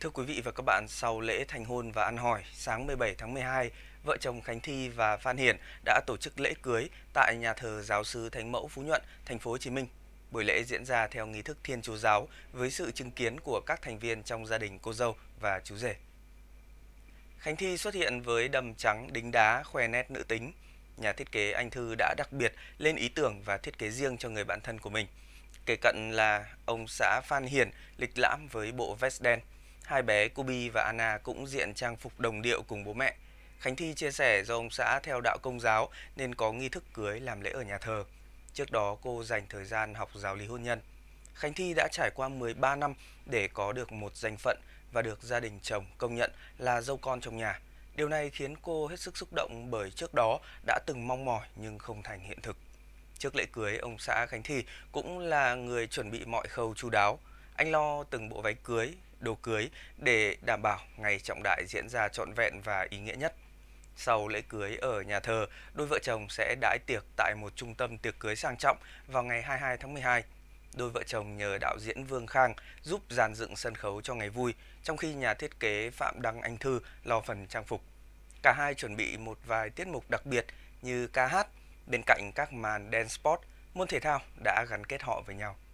Thưa quý vị và các bạn, sau lễ thành hôn và ăn hỏi, sáng 17 tháng 12, vợ chồng Khánh Thi và Phan Hiển đã tổ chức lễ cưới tại nhà thờ Giáo sứ Thánh Mẫu Phú Nhuận, thành phố Hồ Chí Minh. Buổi lễ diễn ra theo nghi thức Thiên Chúa giáo với sự chứng kiến của các thành viên trong gia đình cô dâu và chú rể. Khánh Thi xuất hiện với đầm trắng đính đá khoe nét nữ tính. Nhà thiết kế Anh Thư đã đặc biệt lên ý tưởng và thiết kế riêng cho người bạn thân của mình. Kể cận là ông xã Phan Hiển lịch lãm với bộ vest đen. Hai bé Kobe và Anna cũng diện trang phục đồng điệu cùng bố mẹ. Khánh Thi chia sẻ do ông xã theo đạo công giáo nên có nghi thức cưới làm lễ ở nhà thờ. Trước đó cô dành thời gian học giáo lý hôn nhân. Khánh Thi đã trải qua 13 năm để có được một danh phận và được gia đình chồng công nhận là dâu con trong nhà. Điều này khiến cô hết sức xúc động bởi trước đó đã từng mong mỏi nhưng không thành hiện thực. Trước lễ cưới, ông xã Khánh Thi cũng là người chuẩn bị mọi khâu chu đáo. Anh lo từng bộ váy cưới, đồ cưới để đảm bảo ngày trọng đại diễn ra trọn vẹn và ý nghĩa nhất. Sau lễ cưới ở nhà thờ, đôi vợ chồng sẽ đãi tiệc tại một trung tâm tiệc cưới sang trọng vào ngày 22 tháng 12. Đôi vợ chồng nhờ đạo diễn Vương Khang giúp dàn dựng sân khấu cho ngày vui, trong khi nhà thiết kế Phạm Đăng Anh Thư lo phần trang phục. Cả hai chuẩn bị một vài tiết mục đặc biệt như ca hát, bên cạnh các màn dance sport, môn thể thao đã gắn kết họ với nhau.